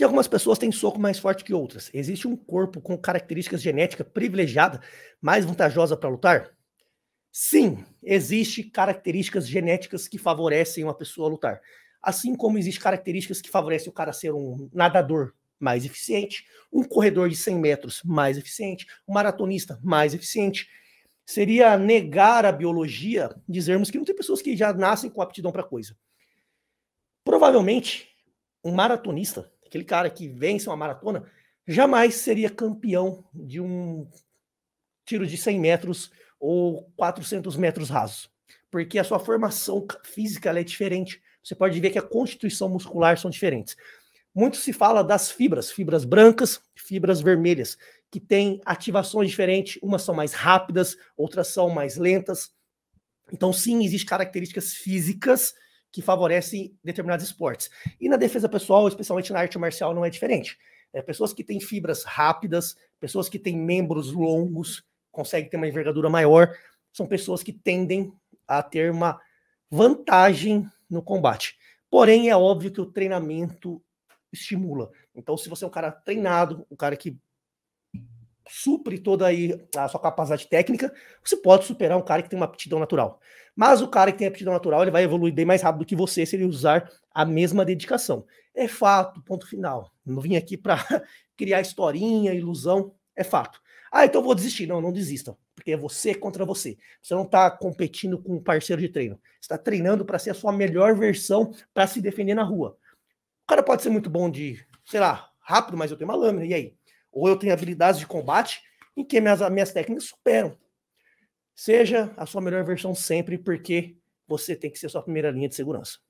Que algumas pessoas têm soco mais forte que outras. Existe um corpo com características genéticas privilegiada mais vantajosa para lutar? Sim, existe características genéticas que favorecem uma pessoa a lutar. Assim como existem características que favorecem o cara ser um nadador mais eficiente, um corredor de 100 metros mais eficiente, um maratonista mais eficiente. Seria negar a biologia dizermos que não tem pessoas que já nascem com aptidão para coisa. Provavelmente, um maratonista aquele cara que vence uma maratona, jamais seria campeão de um tiro de 100 metros ou 400 metros rasos, porque a sua formação física é diferente. Você pode ver que a constituição muscular são diferentes. Muito se fala das fibras, fibras brancas, fibras vermelhas, que têm ativações diferentes, umas são mais rápidas, outras são mais lentas. Então, sim, existem características físicas que favorecem determinados esportes. E na defesa pessoal, especialmente na arte marcial, não é diferente. É, pessoas que têm fibras rápidas, pessoas que têm membros longos, conseguem ter uma envergadura maior, são pessoas que tendem a ter uma vantagem no combate. Porém, é óbvio que o treinamento estimula. Então, se você é um cara treinado, um cara que supre toda aí a sua capacidade técnica, você pode superar um cara que tem uma aptidão natural. Mas o cara que tem aptidão natural, ele vai evoluir bem mais rápido que você se ele usar a mesma dedicação. É fato, ponto final. Não vim aqui para criar historinha, ilusão, é fato. Ah, então vou desistir. Não, não desista, porque é você contra você. Você não está competindo com um parceiro de treino. Você está treinando para ser a sua melhor versão para se defender na rua. O cara pode ser muito bom de, sei lá, rápido, mas eu tenho uma lâmina, e aí? ou eu tenho habilidades de combate em que minhas, minhas técnicas superam. Seja a sua melhor versão sempre, porque você tem que ser a sua primeira linha de segurança.